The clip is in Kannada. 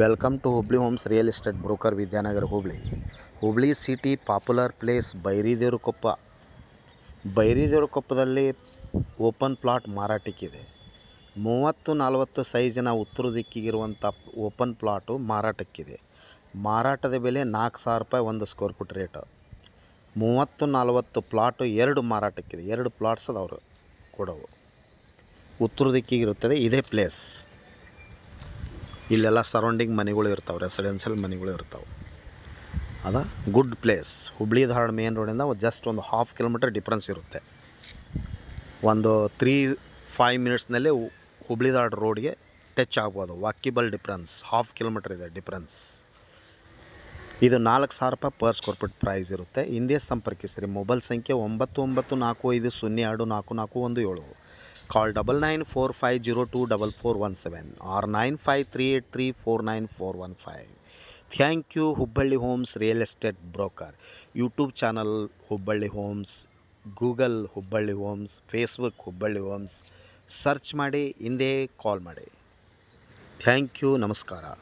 Welcome to Hubli homes real estate broker Vidyanagar Hubli Hubli city popular place Bairidevarakoppa ಬೈರಿದೇವರಕೊಪ್ಪದಲ್ಲಿ ಓಪನ್ ಪ್ಲಾಟ್ ಮಾರಾಟಕ್ಕಿದೆ ಮೂವತ್ತು ನಲವತ್ತು ಸೈಜಿನ ಉತ್ತರ ದಿಕ್ಕಿಗಿರುವಂಥ ಓಪನ್ ಪ್ಲಾಟು ಮಾರಾಟಕ್ಕಿದೆ ಮಾರಾಟದ ಬೆಲೆ ನಾಲ್ಕು ಸಾವಿರ ರೂಪಾಯಿ ಒಂದು ಸ್ಕ್ವೇರ್ ಫುಟ್ ರೇಟು ಮೂವತ್ತು ನಲವತ್ತು ಪ್ಲಾಟು ಎರಡು ಮಾರಾಟಕ್ಕಿದೆ ಎರಡು ಪ್ಲಾಟ್ಸ್ ಅದವರು ಕೊಡೋವು ಉತ್ತರ ದಿಕ್ಕಿಗಿರುತ್ತದೆ ಇದೇ ಪ್ಲೇಸ್ ಇಲ್ಲೆಲ್ಲ ಸರೌಂಡಿಂಗ್ ಮನೆಗಳು ಇರ್ತಾವೆ ರೆಸಿಡೆನ್ಸಿಯಲ್ ಮನೆಗಳು ಇರ್ತಾವೆ ಅದ good place Hubli Dharwad main ರೋಡಿಂದ ಜಸ್ಟ್ ಒಂದು ಹಾಫ್ ಕಿಲೋಮೀಟರ್ ಡಿಫ್ರೆನ್ಸ್ ಇರುತ್ತೆ ಒಂದು ತ್ರೀ ಫೈವ್ ಮಿನಿಟ್ಸ್ನಲ್ಲಿ ಹುಬ್ಳಿ ಧಾರವಾಡ ರೋಡ್ಗೆ ಟಚ್ ಆಗ್ಬೋದು ವಾಕಿಬಲ್ ಡಿಫ್ರೆನ್ಸ್ ಹಾಫ್ ಕಿಲೋಮೀಟರ್ ಇದೆ ಡಿಫ್ರೆನ್ಸ್ ಇದು ನಾಲ್ಕು ಸಾವಿರ ರೂಪಾಯಿ ಪರ್ ಸ್ಕ್ವೇರ್ ಫೀಟ್ ಪ್ರೈಸ್ ಇರುತ್ತೆ ಹಿಂದೆ ಸಂಪರ್ಕಿಸಿರಿ ಮೊಬೈಲ್ ಸಂಖ್ಯೆ ಒಂಬತ್ತು ಒಂಬತ್ತು ನಾಲ್ಕು ಐದು ಸೊನ್ನೆ ಎರಡು ನಾಲ್ಕು ನಾಲ್ಕು ಒಂದು ಏಳು Call 994502417 or 9538349415. Thank you Hubbali Homes Real Estate Broker. YouTube Channel Hubbali Homes. Google Hubbali Homes. Facebook Hubbali Homes. Search maade. Hindi call maade. Thank you. Namaskara.